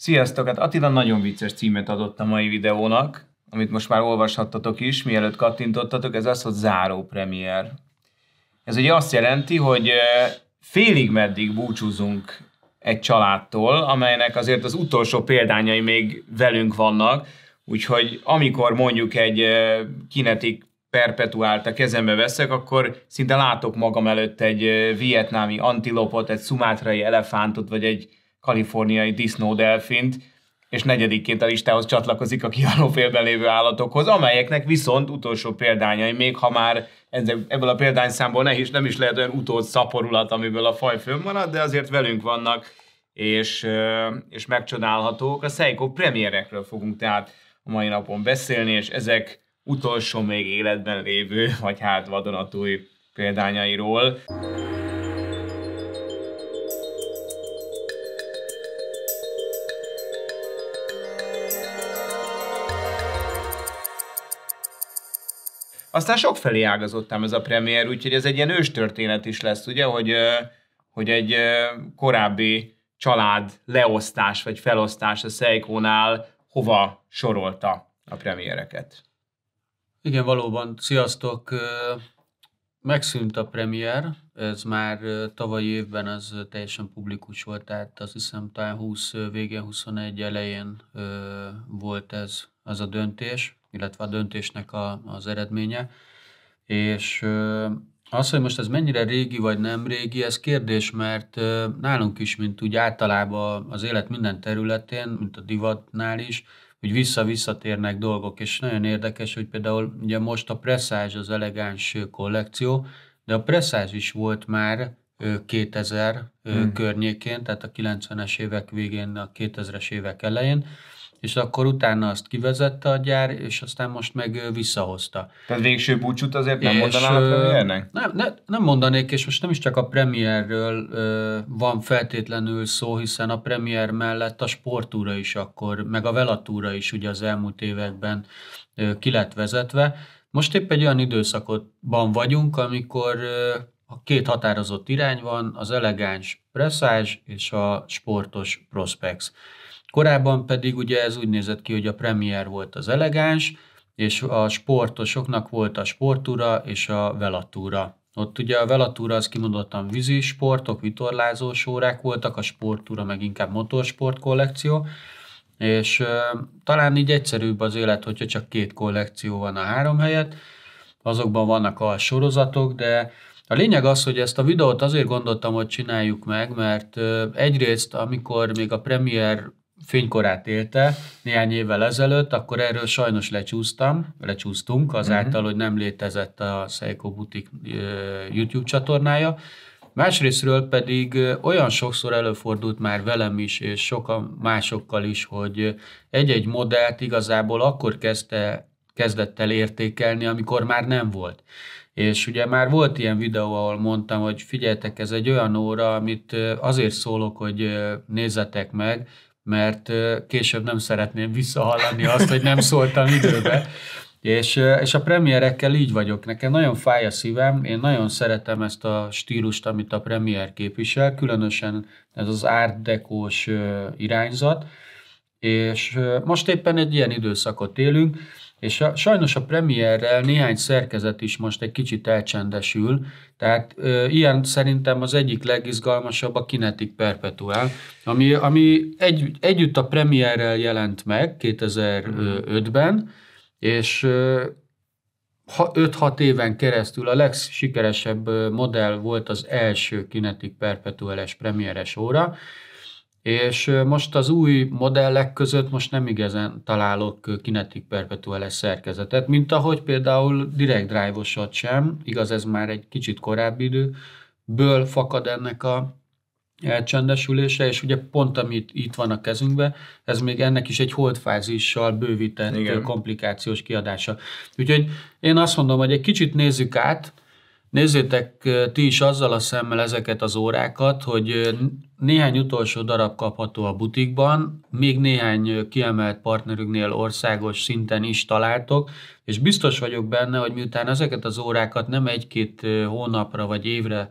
Sziasztok! Hát Attila nagyon vicces címet adott a mai videónak, amit most már olvashattatok is, mielőtt kattintottatok, ez az, hogy záró premier. Ez ugye azt jelenti, hogy félig meddig búcsúzunk egy családtól, amelynek azért az utolsó példányai még velünk vannak, úgyhogy amikor mondjuk egy kinetik perpetuált a kezembe veszek, akkor szinte látok magam előtt egy vietnámi antilopot, egy szumátrai elefántot, vagy egy kaliforniai disznódelfint, és negyedikként a listához csatlakozik a kialófélben lévő állatokhoz, amelyeknek viszont utolsó példányai, még ha már ebből a példányszámból ne nem is lehet olyan utód szaporulat, amiből a faj fönnmarad, de azért velünk vannak, és, és megcsodálhatók. A Seiko premierekről fogunk tehát a mai napon beszélni, és ezek utolsó még életben lévő, vagy hát vadonatúj példányairól. Aztán felé ágazottam ez a premier, úgyhogy ez egy ilyen őstörténet is lesz, ugye, hogy, hogy egy korábbi család leosztás vagy felosztás a seiko hova sorolta a premiereket. Igen, valóban. Sziasztok! Megszűnt a premier, ez már tavalyi évben az teljesen publikus volt, tehát azt hiszem talán 20 végén, 21 elején volt ez az a döntés illetve a döntésnek a, az eredménye. És az, hogy most ez mennyire régi vagy nem régi, ez kérdés, mert nálunk is, mint úgy általában az élet minden területén, mint a divatnál is, hogy vissza-visszatérnek dolgok, és nagyon érdekes, hogy például ugye most a presszázs az elegáns kollekció, de a presszázs is volt már 2000 hmm. környékén, tehát a 90-es évek végén, a 2000-es évek elején, és akkor utána azt kivezette a gyár, és aztán most meg visszahozta. Tehát végső búcsút azért nem mondanál a premiernek? Nem, nem, nem mondanék, és most nem is csak a premierről van feltétlenül szó, hiszen a premier mellett a sportúra is akkor, meg a velatúra is ugye az elmúlt években ki lett vezetve. Most épp egy olyan időszakotban vagyunk, amikor a két határozott irány van, az elegáns presszázs és a sportos prospects. Korábban pedig ugye ez úgy nézett ki, hogy a Premier volt az elegáns, és a sportosoknak volt a sportúra és a velatúra. Ott ugye a velatúra az kimondottan vízi sportok, vitorlázós órák voltak, a sportúra meg inkább motorsport kollekció, és ö, talán így egyszerűbb az élet, hogyha csak két kollekció van a három helyet, azokban vannak a sorozatok, de a lényeg az, hogy ezt a videót azért gondoltam, hogy csináljuk meg, mert egyrészt, amikor még a Premier fénykorát élte néhány évvel ezelőtt, akkor erről sajnos lecsúsztam, lecsúsztunk mhm. azáltal, uh-huh. hogy nem létezett a Seiko Butik YouTube csatornája. Másrésztről pedig olyan sokszor előfordult már velem is, és sokan másokkal is, hogy egy-egy modellt igazából akkor kezdte, kezdett el értékelni, amikor már nem volt. És ugye már volt ilyen videó, ahol mondtam, hogy figyeltek, ez egy olyan óra, amit azért szólok, hogy nézzetek meg, mert később nem szeretném visszahallani azt, hogy nem szóltam időbe. És, és a premierekkel így vagyok. Nekem nagyon fáj a szívem, én nagyon szeretem ezt a stílust, amit a premier képvisel, különösen ez az art irányzat, és most éppen egy ilyen időszakot élünk, és a, sajnos a premierrel néhány szerkezet is most egy kicsit elcsendesül, tehát ö, ilyen szerintem az egyik legizgalmasabb a Kinetic Perpetual, ami, ami egy, együtt a premierrel jelent meg 2005-ben, és ö, 5-6 éven keresztül a legsikeresebb modell volt az első Kinetic Perpetual-es premieres óra, és most az új modellek között most nem igazán találok kinetik perpetuales szerkezetet, mint ahogy például direct drive sem, igaz ez már egy kicsit korábbi idő, ből fakad ennek a elcsendesülése, és ugye pont amit itt van a kezünkben, ez még ennek is egy holdfázissal bővített Igen. komplikációs kiadása. Úgyhogy én azt mondom, hogy egy kicsit nézzük át, Nézzétek ti is azzal a szemmel ezeket az órákat, hogy néhány utolsó darab kapható a butikban, még néhány kiemelt partnerünknél országos szinten is találtok, és biztos vagyok benne, hogy miután ezeket az órákat nem egy-két hónapra vagy évre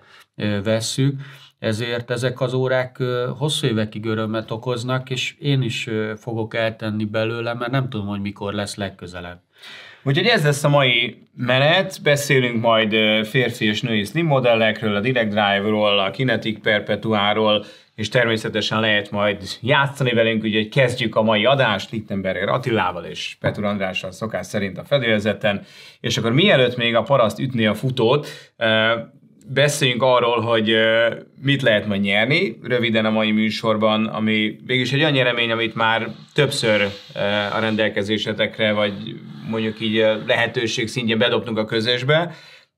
vesszük, ezért ezek az órák hosszú évekig örömet okoznak, és én is fogok eltenni belőle, mert nem tudom, hogy mikor lesz legközelebb. Úgyhogy ez lesz a mai menet, beszélünk majd férfi és női slim modellekről, a Direct Drive-ról, a Kinetic Perpetuáról, és természetesen lehet majd játszani velünk, úgyhogy kezdjük a mai adást Lichtenberger Attilával és Petur Andrással szokás szerint a fedélzeten, és akkor mielőtt még a paraszt ütné a futót, beszéljünk arról, hogy mit lehet majd nyerni röviden a mai műsorban, ami végülis egy olyan nyeremény, amit már többször a rendelkezésetekre vagy mondjuk így lehetőség szintje bedobtunk a közösbe,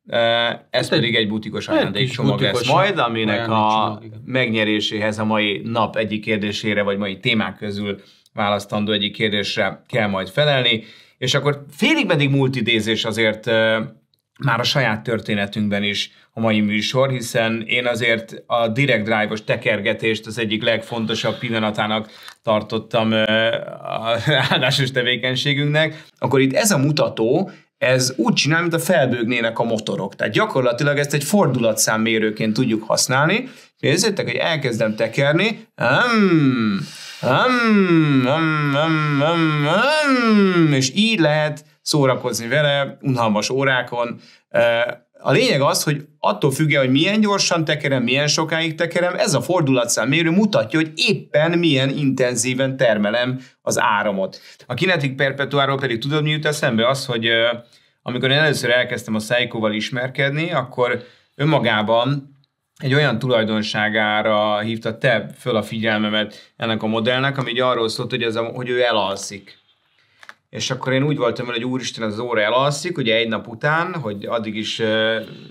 ez hát pedig egy butikos ajándékcsomag lesz majd, aminek a megnyeréséhez a mai nap egyik kérdésére, vagy mai témák közül választandó egyik kérdésre kell majd felelni, és akkor félig pedig múlt idézés azért már a saját történetünkben is a mai műsor, hiszen én azért a direct drive-os tekergetést az egyik legfontosabb pillanatának tartottam a állásos tevékenységünknek, akkor itt ez a mutató, ez úgy csinál, mint a felbőgnének a motorok. Tehát gyakorlatilag ezt egy fordulatszámmérőként tudjuk használni. Nézzétek, hogy elkezdem tekerni. Um, um, um, um, um, um, és így lehet szórakozni vele, unhalmas órákon. A lényeg az, hogy attól függ, hogy milyen gyorsan tekerem, milyen sokáig tekerem, ez a fordulatszámmérő mutatja, hogy éppen milyen intenzíven termelem az áramot. A kinetik perpetuáról pedig tudod, mi jut eszembe? Az, hogy amikor én először elkezdtem a seiko ismerkedni, akkor önmagában egy olyan tulajdonságára hívta te föl a figyelmemet ennek a modellnek, ami arról szólt, hogy, ez a, hogy ő elalszik és akkor én úgy voltam vele, hogy úristen, az óra elalszik, ugye egy nap után, hogy addig is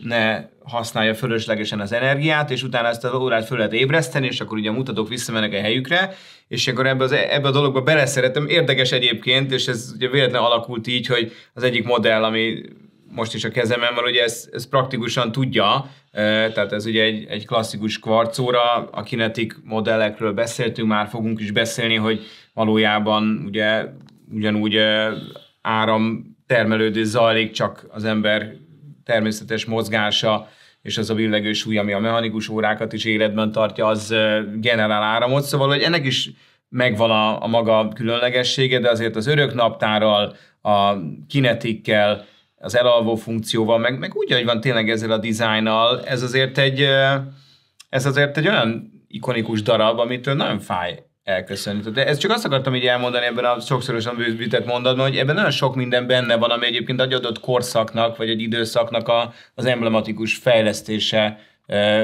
ne használja fölöslegesen az energiát, és utána ezt az órát föl lehet ébreszteni, és akkor ugye a mutatók visszamennek a helyükre, és akkor ebbe, az, e, ebbe a dologba beleszeretem. Érdekes egyébként, és ez ugye véletlen alakult így, hogy az egyik modell, ami most is a kezemben van, ugye ez, ez praktikusan tudja, tehát ez ugye egy, egy klasszikus kvarcóra, a kinetik modellekről beszéltünk, már fogunk is beszélni, hogy valójában ugye ugyanúgy áram termelődő zajlik, csak az ember természetes mozgása és az a villegő súly, ami a mechanikus órákat is életben tartja, az generál áramot. Szóval, hogy ennek is megvan a, a maga különlegessége, de azért az örök naptárral, a kinetikkel, az elalvó funkcióval, meg, meg úgy, hogy van tényleg ezzel a dizájnnal, ez azért egy, ez azért egy olyan ikonikus darab, amitől nagyon fáj elköszönni. De ezt csak azt akartam így elmondani ebben a sokszorosan bűzbített mondatban, hogy ebben nagyon sok minden benne van, ami egyébként egy adott korszaknak, vagy egy időszaknak a, az emblematikus fejlesztése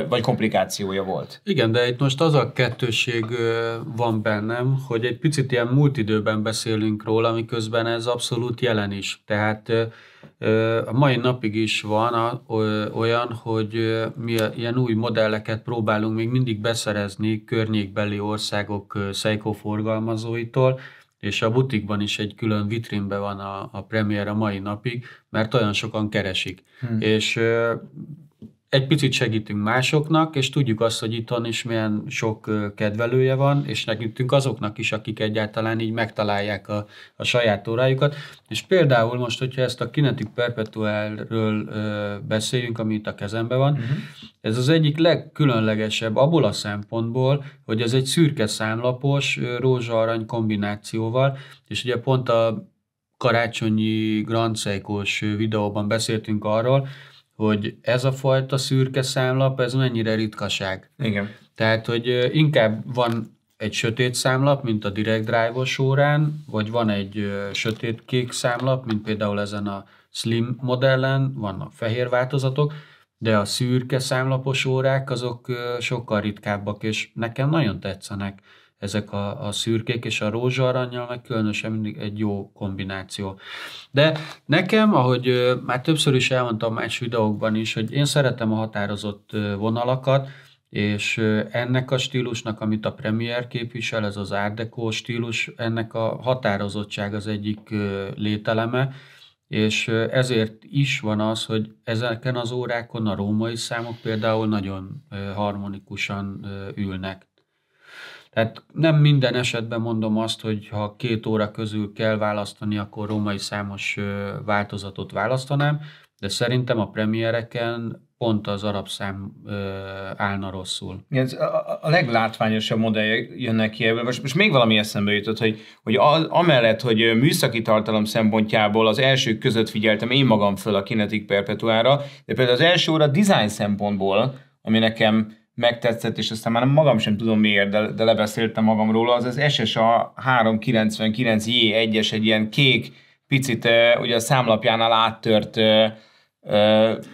vagy komplikációja volt. Igen, de itt most az a kettőség van bennem, hogy egy picit ilyen múlt időben beszélünk róla, miközben ez abszolút jelen is. Tehát a mai napig is van olyan, hogy mi ilyen új modelleket próbálunk még mindig beszerezni környékbeli országok Seiko forgalmazóitól, és a butikban is egy külön vitrínben van a, a premier a mai napig, mert olyan sokan keresik. Hmm. És egy picit segítünk másoknak, és tudjuk azt, hogy itthon is milyen sok kedvelője van, és nekünk azoknak is, akik egyáltalán így megtalálják a, a saját órájukat. És például most, hogyha ezt a Kinetic perpetuálról beszéljünk, ami itt a kezemben van, uh-huh. ez az egyik legkülönlegesebb abból a szempontból, hogy ez egy szürke számlapos rózsa-arany kombinációval, és ugye pont a karácsonyi Grand Seiko-s videóban beszéltünk arról, hogy ez a fajta szürke számlap, ez mennyire ritkaság. Igen. Tehát, hogy inkább van egy sötét számlap, mint a direct drive órán, vagy van egy sötét kék számlap, mint például ezen a slim modellen, vannak fehér változatok, de a szürke számlapos órák azok sokkal ritkábbak, és nekem nagyon tetszenek ezek a, a szürkék, és a rózsaranyjal meg különösen mindig egy jó kombináció. De nekem, ahogy már többször is elmondtam más videókban is, hogy én szeretem a határozott vonalakat, és ennek a stílusnak, amit a Premier képvisel, ez az Deco stílus, ennek a határozottság az egyik lételeme, és ezért is van az, hogy ezeken az órákon a római számok például nagyon harmonikusan ülnek. Tehát nem minden esetben mondom azt, hogy ha két óra közül kell választani, akkor római számos változatot választanám, de szerintem a premiereken pont az arab szám ö, állna rosszul. Ez a, a leglátványosabb modell jönnek ki ebből. Most, most még valami eszembe jutott, hogy, hogy a, amellett, hogy műszaki tartalom szempontjából az elsők között figyeltem én magam föl a Kinetic Perpetuára, de például az első óra design szempontból, ami nekem megtetszett, és aztán már magam sem tudom miért, de, de lebeszéltem magam róla, az az SSA 399J1-es, egy ilyen kék, picit ugye a számlapjánál áttört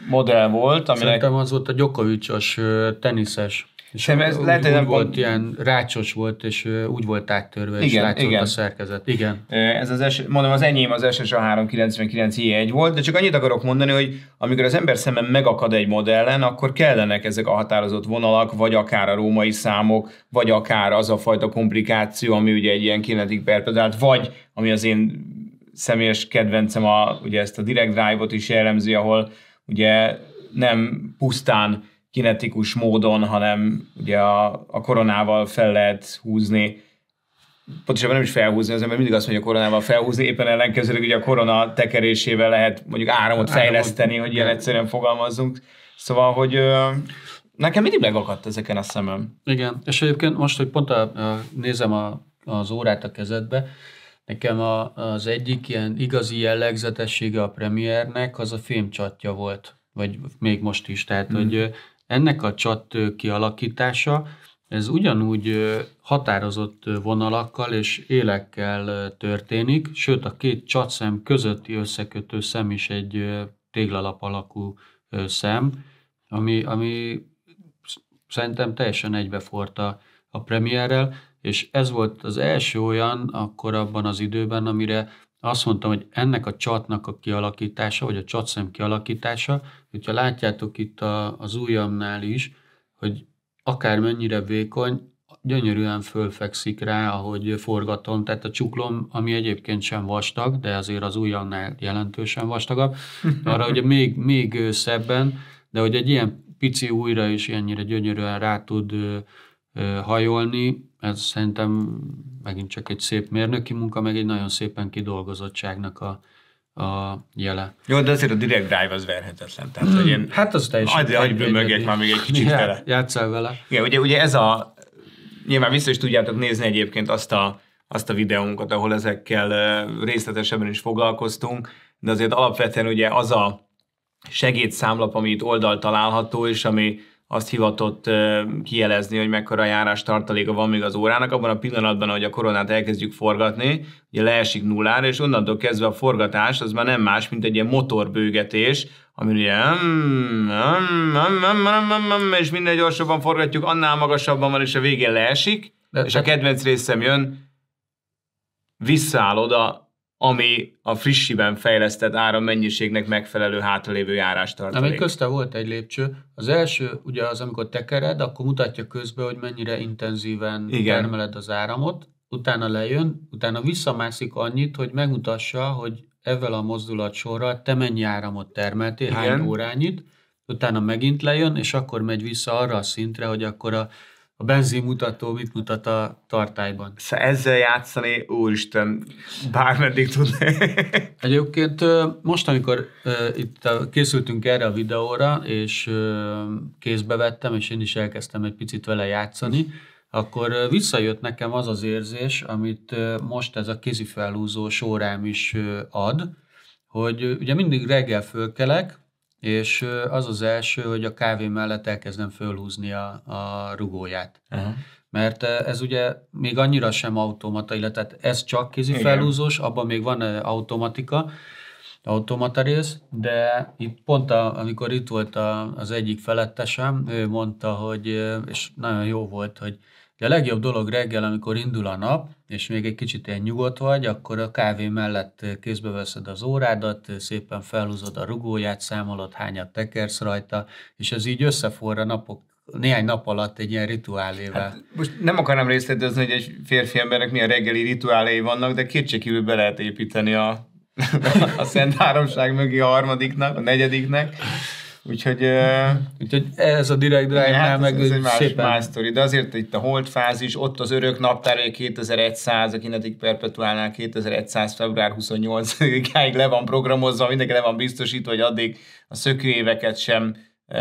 modell volt. Aminek... Szerintem az volt a gyokovicsos teniszes. És Sem ez úgy, lehet, hogy nem volt pont... ilyen rácsos volt, és úgy volt áttörve, igen, és látszott igen. a szerkezet. Igen. Ez az es, mondom, az enyém az SSA 399 1 volt, de csak annyit akarok mondani, hogy amikor az ember szemben megakad egy modellen, akkor kellenek ezek a határozott vonalak, vagy akár a római számok, vagy akár az a fajta komplikáció, ami ugye egy ilyen kinetik perpedált, vagy ami az én személyes kedvencem, a, ugye ezt a direct drive-ot is jellemzi, ahol ugye nem pusztán kinetikus módon, hanem ugye a, a koronával fel lehet húzni, pontosabban nem is felhúzni, az ember mindig azt mondja, a koronával felhúzni, éppen ellenkezőleg ugye a korona tekerésével lehet mondjuk áramot fejleszteni, hogy ilyen egyszerűen fogalmazzunk. Szóval, hogy nekem mindig megakadt ezeken a szemem. Igen, és egyébként most, hogy pont a, a, nézem a, az órát a kezedbe, nekem a, az egyik ilyen igazi jellegzetessége a premiernek az a filmcsatja volt, vagy még most is, tehát hmm. hogy ennek a csat kialakítása, ez ugyanúgy határozott vonalakkal és élekkel történik, sőt a két csatszem közötti összekötő szem is egy téglalap alakú szem, ami, ami szerintem teljesen egybeforta a premierrel, és ez volt az első olyan akkor abban az időben, amire azt mondtam, hogy ennek a csatnak a kialakítása, vagy a csatszem kialakítása, hogyha látjátok itt a, az ujjamnál is, hogy akármennyire vékony, gyönyörűen fölfekszik rá, ahogy forgatom. Tehát a csuklom, ami egyébként sem vastag, de azért az ujjamnál jelentősen vastagabb, arra ugye még, még szebben, de hogy egy ilyen pici újra is ennyire gyönyörűen rá tud hajolni. Ez szerintem megint csak egy szép mérnöki munka, meg egy nagyon szépen kidolgozottságnak a, a jele. Jó, de azért a direct drive az verhetetlen. Tehát, hmm. hogy én, hát az teljesen. Adj, adj már még egy kicsit ja, vele. játsszál vele. Igen, ugye, ugye ez a, nyilván vissza is tudjátok nézni egyébként azt a, azt a videónkat, ahol ezekkel részletesebben is foglalkoztunk, de azért alapvetően ugye az a segédszámlap, ami itt oldal található, és ami azt hivatott kielezni, hogy mekkora járás tartaléka van még az órának, abban a pillanatban, hogy a koronát elkezdjük forgatni, ugye leesik nullára, és onnantól kezdve a forgatás az már nem más, mint egy ilyen motorbőgetés, ami ugye mm, mm, mm, és minden gyorsabban forgatjuk, annál magasabban van, és a végén leesik, és a kedvenc részem jön, visszaáll oda ami a frissiben fejlesztett árammennyiségnek megfelelő hátralévő járást tartalék. Ami közte volt egy lépcső. Az első, ugye az, amikor tekered, akkor mutatja közbe, hogy mennyire intenzíven Igen. termeled az áramot, utána lejön, utána visszamászik annyit, hogy megmutassa, hogy ezzel a sorral te mennyi áramot termeltél, Igen. hány órányit, utána megint lejön, és akkor megy vissza arra a szintre, hogy akkor a a mutató mit mutat a tartályban. Szóval ezzel játszani, úristen, bármeddig tudnék. Egyébként most, amikor itt készültünk erre a videóra, és kézbe vettem, és én is elkezdtem egy picit vele játszani, akkor visszajött nekem az az érzés, amit most ez a kézifelhúzós órám is ad, hogy ugye mindig reggel fölkelek, és az az első, hogy a kávé mellett elkezdem fölhúzni a, a rugóját. Uh-huh. Mert ez ugye még annyira sem automata, illetve hát ez csak kézi felhúzós, abban még van automatika, automata rész, de itt pont a, amikor itt volt a, az egyik felettesem, ő mondta, hogy, és nagyon jó volt, hogy de a legjobb dolog reggel, amikor indul a nap, és még egy kicsit ilyen nyugodt vagy, akkor a kávé mellett kézbe veszed az órádat, szépen felhúzod a rugóját, számolod, hányat tekersz rajta, és ez így összeforra napok néhány nap alatt egy ilyen rituálével. Hát, most nem akarom részletezni, hogy egy férfi embernek milyen reggeli rituáléi vannak, de kétségkívül be lehet építeni a, a Szent Háromság mögé a harmadiknak, a negyediknek. Úgyhogy, uh, Úgyhogy ez a direct drive hát meg ez, ez egy más, szépen. más sztori, de azért itt a hold fázis, ott az örök naptár, 2100, a kinetik perpetuálnál 2100. február 28-áig le van programozva, mindenki le van biztosítva, hogy addig a szökőéveket sem uh,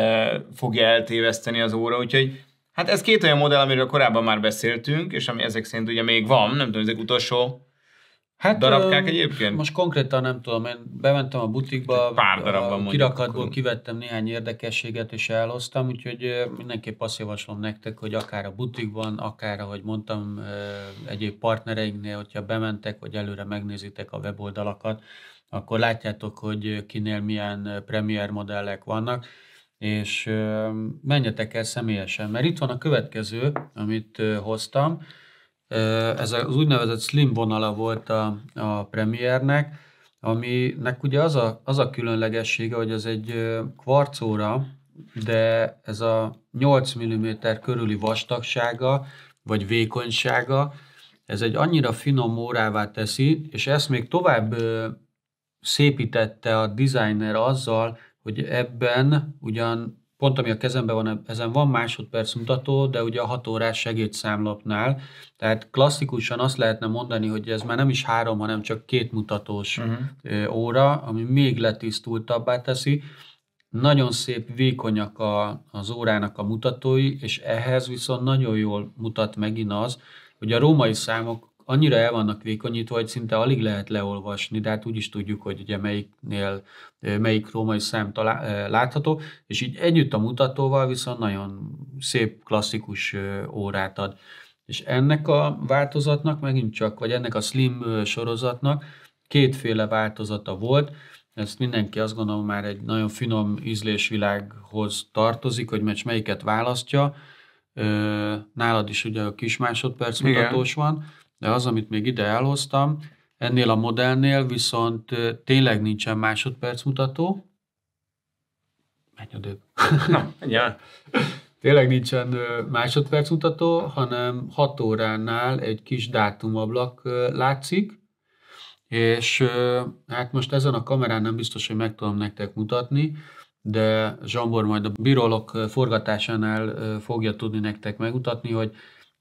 fogja eltéveszteni az óra, úgyhogy Hát ez két olyan modell, amiről korábban már beszéltünk, és ami ezek szerint ugye még van, nem tudom, ezek utolsó Hát, Darabkák egyébként? Most konkrétan nem tudom, én bementem a butikba, Pár darabban a kirakatból mondjuk. kivettem néhány érdekességet és elhoztam, úgyhogy mindenképp azt javaslom nektek, hogy akár a butikban, akár ahogy mondtam egyéb partnereinknél, hogyha bementek, vagy előre megnézitek a weboldalakat, akkor látjátok, hogy kinél milyen premier modellek vannak, és menjetek el személyesen, mert itt van a következő, amit hoztam, ez az úgynevezett slim vonala volt a, a premiernek, aminek ugye az a, az a különlegessége, hogy ez egy kvarcóra, de ez a 8 mm körüli vastagsága, vagy vékonysága, ez egy annyira finom órává teszi, és ezt még tovább szépítette a designer azzal, hogy ebben ugyan pont ami a kezemben van, ezen van másodperc mutató, de ugye a 6 órás segédszámlapnál, tehát klasszikusan azt lehetne mondani, hogy ez már nem is három, hanem csak két mutatós uh-huh. óra, ami még letisztultabbá teszi. Nagyon szép, vékonyak a, az órának a mutatói, és ehhez viszont nagyon jól mutat megint az, hogy a római számok annyira el vannak vékonyítva, hogy szinte alig lehet leolvasni, de hát úgy is tudjuk, hogy ugye melyiknél, melyik római szám látható, és így együtt a mutatóval viszont nagyon szép klasszikus órát ad. És ennek a változatnak megint csak, vagy ennek a slim sorozatnak kétféle változata volt, ezt mindenki azt gondolom már egy nagyon finom ízlésvilághoz tartozik, hogy meccs melyiket választja. Nálad is ugye a kis másodperc mutatós van de az, amit még ide elhoztam, ennél a modellnél viszont tényleg nincsen másodperc mutató. Menj a Na, ja. Tényleg nincsen másodperc mutató, hanem 6 óránál egy kis dátumablak látszik, és hát most ezen a kamerán nem biztos, hogy meg tudom nektek mutatni, de Zsombor majd a birolok forgatásánál fogja tudni nektek megmutatni, hogy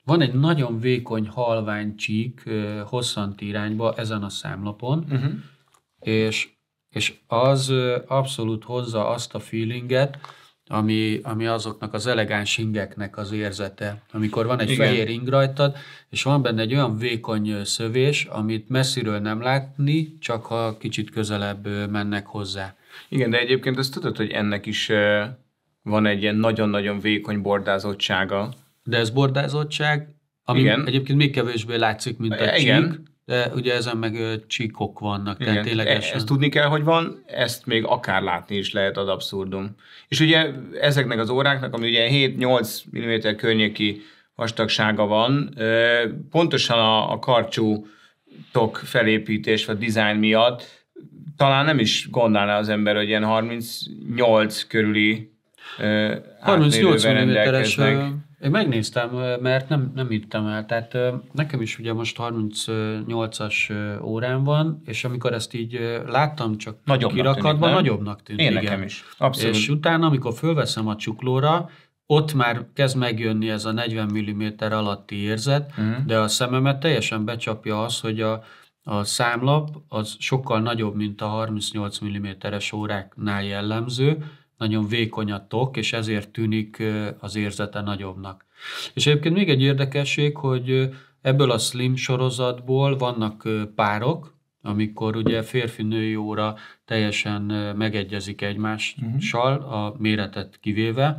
van egy nagyon vékony halvány csík hosszant irányba ezen a számlapon, uh-huh. és, és az abszolút hozza azt a feelinget, ami, ami azoknak az elegáns ingeknek az érzete. Amikor van egy Igen. fehér ing rajtad, és van benne egy olyan vékony szövés, amit messziről nem látni, csak ha kicsit közelebb mennek hozzá. Igen, de egyébként azt tudod, hogy ennek is van egy ilyen nagyon-nagyon vékony bordázottsága, ez bordázottság, ami Igen. egyébként még kevésbé látszik, mint a Igen. csík, de ugye ezen meg csíkok vannak, Igen. tehát ténylegesen. E, ezt tudni kell, hogy van, ezt még akár látni is lehet az abszurdum. És ugye ezeknek az óráknak, ami ugye 7-8 mm környéki vastagsága van, pontosan a, a karcsú tok felépítés vagy design miatt talán nem is gondolná az ember, hogy ilyen 38 körüli 38 mm-es én megnéztem, mert nem, nem írtam el. Tehát nekem is ugye most 38-as órán van, és amikor ezt így láttam csak nagyobbnak kirakatban, tűnik, nagyobbnak tűnt. Én igen. nekem is. Abszolút. És utána, amikor fölveszem a csuklóra, ott már kezd megjönni ez a 40 mm alatti érzet, uh-huh. de a szememet teljesen becsapja az, hogy a, a számlap az sokkal nagyobb, mint a 38 mm-es óráknál jellemző, nagyon vékony a tok, és ezért tűnik az érzete nagyobbnak. És egyébként még egy érdekesség, hogy ebből a slim sorozatból vannak párok, amikor ugye férfi-női óra teljesen megegyezik egymással, mhm. a méretet kivéve,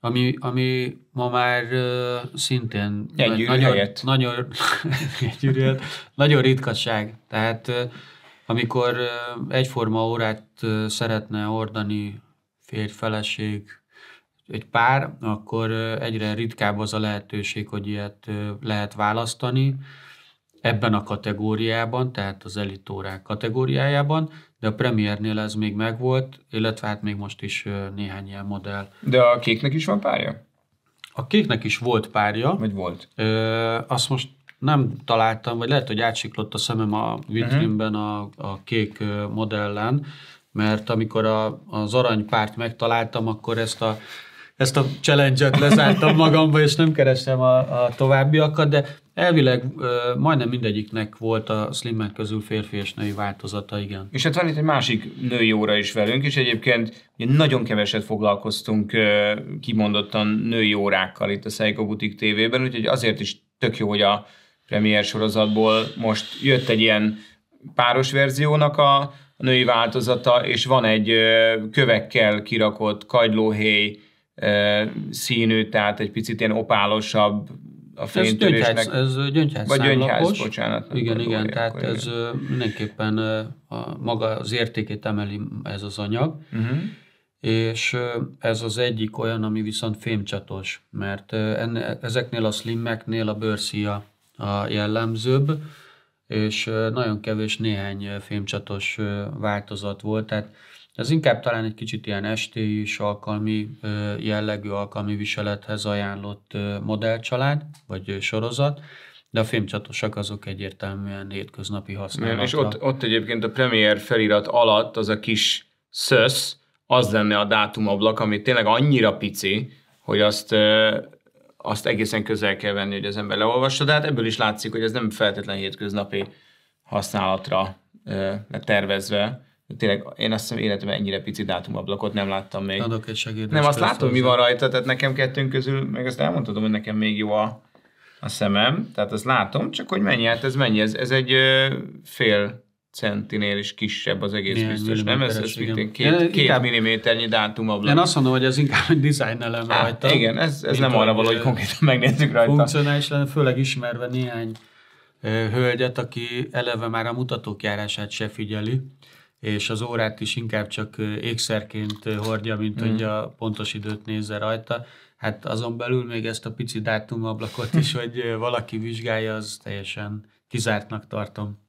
ami, ami ma már szintén egy nagyon, nagyon, egy ürület, nagyon ritkaság. Tehát amikor egyforma órát szeretne hordani férj, feleség, egy pár, akkor egyre ritkább az a lehetőség, hogy ilyet lehet választani ebben a kategóriában, tehát az elitórák kategóriájában, de a Premiernél ez még megvolt, illetve hát még most is néhány ilyen modell. De a kéknek is van párja? A kéknek is volt párja. Vagy volt? Ö, azt most nem találtam, vagy lehet, hogy átsiklott a szemem a mhm. vitrínben uh-huh. a, a kék modellen, mert amikor a, az aranypárt megtaláltam, akkor ezt a ezt a challenge-et lezártam magamba, és nem keresem a, a továbbiakat, de elvileg ö, majdnem mindegyiknek volt a slimmek közül férfi és női változata, igen. És hát van itt egy másik női óra is velünk, és egyébként ugye nagyon keveset foglalkoztunk ö, kimondottan női órákkal itt a Seiko Butik TV-ben, úgyhogy azért is tök jó, hogy a premier sorozatból most jött egy ilyen páros verziónak a, a női változata, és van egy kövekkel kirakott kagylóhéj színű, tehát egy picit ilyen opálosabb a fénytörésnek. Ez gyöngyház, ez gyöngyház Vagy gyöngyház, bocsánat. Igen, igen, olyan, tehát akkor, ez igen. mindenképpen a, maga az értékét emeli ez az anyag, uh-huh. és ez az egyik olyan, ami viszont fémcsatos, mert enne, ezeknél a slimmeknél a bőrszia a jellemzőbb, és nagyon kevés néhány fémcsatos változat volt, tehát ez inkább talán egy kicsit ilyen esti és alkalmi jellegű, alkalmi viselethez ajánlott modellcsalád, vagy sorozat, de a filmcsatosak azok egyértelműen hétköznapi használatra. És ott, ott egyébként a premier felirat alatt az a kis szösz, az lenne a dátumablak, ami tényleg annyira pici, hogy azt azt egészen közel kell venni, hogy az ember leolvassa, de hát ebből is látszik, hogy ez nem feltétlen hétköznapi használatra tervezve. Tényleg én azt hiszem életemben ennyire pici dátumablakot nem láttam még. Adok egy segédést. Nem, azt látom, mi van rajta, tehát nekem kettőnk közül, meg azt elmondhatom, hogy nekem még jó a, a szemem, tehát azt látom, csak hogy mennyi, hát ez mennyi, ez, ez egy fél centinél is kisebb az egész Milyen biztos, nem? Ez, ez mint én két, én, két inkább, milliméternyi dátumablak. Én azt mondom, hogy az inkább egy design elem Á, rajta. Igen, ez, ez nem arra való, hogy konkrétan megnézzük rajta. Funkcionális lenne, főleg ismerve néhány hölgyet, aki eleve már a mutatók járását se figyeli, és az órát is inkább csak ékszerként hordja, mint hogy mm. a pontos időt nézze rajta. Hát azon belül még ezt a pici dátumablakot is, hogy valaki vizsgálja, az teljesen kizártnak tartom.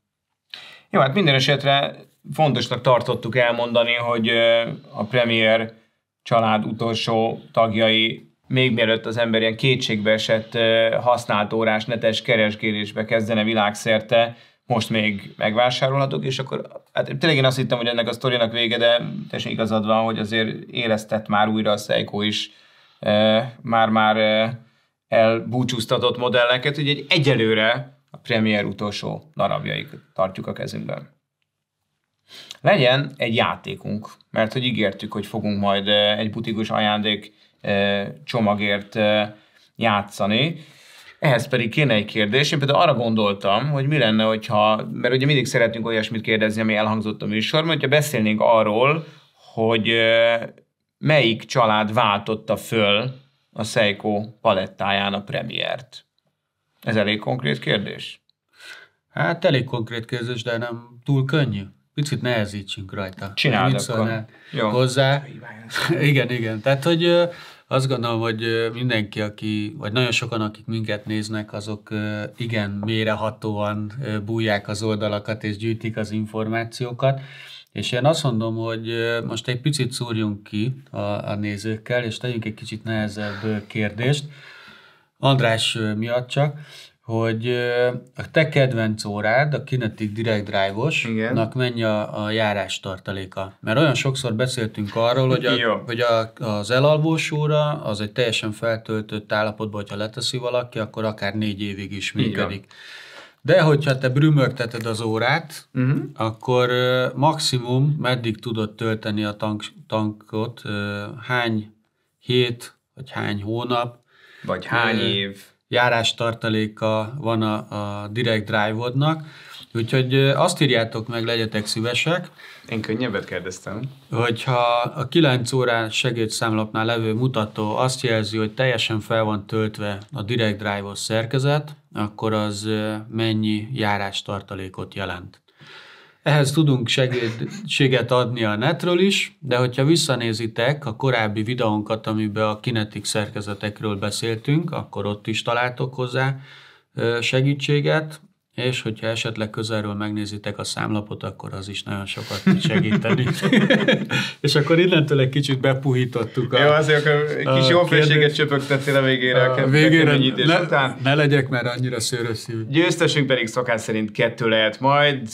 Jó, hát minden esetre fontosnak tartottuk elmondani, hogy a Premier család utolsó tagjai még mielőtt az ember ilyen kétségbe esett használt órás netes keresgélésbe kezdene világszerte, most még megvásárolhatok, és akkor hát tényleg én azt hittem, hogy ennek a sztorinak vége, de teljesen igazad van, hogy azért éreztet már újra a Seiko is már-már elbúcsúztatott modelleket, hogy egy egyelőre a premier utolsó darabjaik tartjuk a kezünkben. Legyen egy játékunk, mert hogy ígértük, hogy fogunk majd eh, egy butikus ajándék eh, csomagért eh, játszani. Ehhez pedig kéne egy kérdés. Én például arra gondoltam, hogy mi lenne, hogyha, mert ugye mindig szeretünk olyasmit kérdezni, ami elhangzott a műsorban, hogyha beszélnénk arról, hogy melyik család váltotta föl a Seiko palettáján a premiért. Ez elég konkrét kérdés? Hát elég konkrét kérdés, de nem túl könnyű. Picit nehezítsünk rajta. Csináld Mit akkor. Jó. hozzá? igen, igen. Tehát, hogy azt gondolom, hogy mindenki, aki, vagy nagyon sokan, akik minket néznek, azok igen mérehatóan bújják az oldalakat és gyűjtik az információkat. És én azt mondom, hogy most egy picit szúrjunk ki a, a nézőkkel, és tegyünk egy kicsit nehezebb kérdést. András miatt csak, hogy a te kedvenc órád, a Kinetic Direct Drive-osnak mennyi a, a járás tartaléka. Mert olyan sokszor beszéltünk arról, hogy, a, hogy a, az elalvós óra az egy teljesen feltöltött állapotban, hogyha leteszi valaki, akkor akár négy évig is működik. De hogyha te brümörteted az órát, uh-huh. akkor uh, maximum meddig tudod tölteni a tank, tankot, uh, hány hét, vagy hány hónap, vagy hány év? Járástartaléka van a, a direct drive-odnak, úgyhogy azt írjátok meg, legyetek szívesek. Én könnyebbet kérdeztem. Hogyha a 9 órán segédszámlapnál levő mutató azt jelzi, hogy teljesen fel van töltve a direct drive-os szerkezet, akkor az mennyi járástartalékot jelent. Ehhez tudunk segítséget adni a netről is, de hogyha visszanézitek a korábbi videónkat, amiben a kinetik szerkezetekről beszéltünk, akkor ott is találtok hozzá segítséget, és hogyha esetleg közelről megnézitek a számlapot, akkor az is nagyon sokat tud segíteni. és akkor innentől egy kicsit bepuhítottuk a Jó, azért a kis jó félséget csöpögtettél a végére a, a végére ne, után. ne legyek már annyira szőrös szív. Győztesünk pedig szokás szerint kettő lehet majd,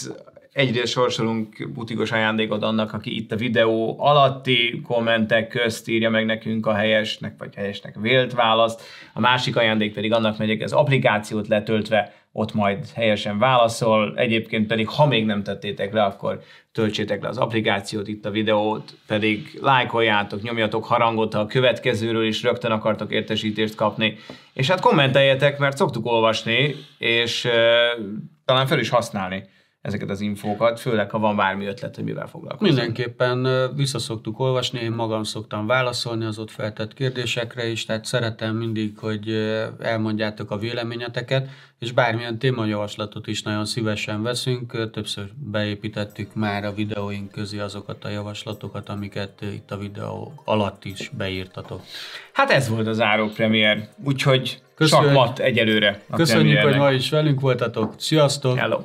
egyrészt sorsolunk butigos ajándékot annak, aki itt a videó alatti kommentek közt írja meg nekünk a helyesnek, vagy helyesnek vélt választ. A másik ajándék pedig annak megyek az applikációt letöltve ott majd helyesen válaszol, egyébként pedig, ha még nem tettétek le, akkor töltsétek le az applikációt, itt a videót, pedig lájkoljátok, nyomjatok harangot, ha a következőről is rögtön akartok értesítést kapni, és hát kommenteljetek, mert szoktuk olvasni, és euh, talán fel is használni ezeket az infókat, főleg ha van bármi ötlet, hogy mivel foglalkozunk. Mindenképpen visszaszoktuk olvasni, én magam szoktam válaszolni az ott feltett kérdésekre is, tehát szeretem mindig, hogy elmondjátok a véleményeteket, és bármilyen témajavaslatot is nagyon szívesen veszünk, többször beépítettük már a videóink közé azokat a javaslatokat, amiket itt a videó alatt is beírtatok. Hát ez volt az záró premier, úgyhogy Köszön... csak mat egyelőre. Köszönjük, premiernek. hogy ma is velünk voltatok. Sziasztok! Hello!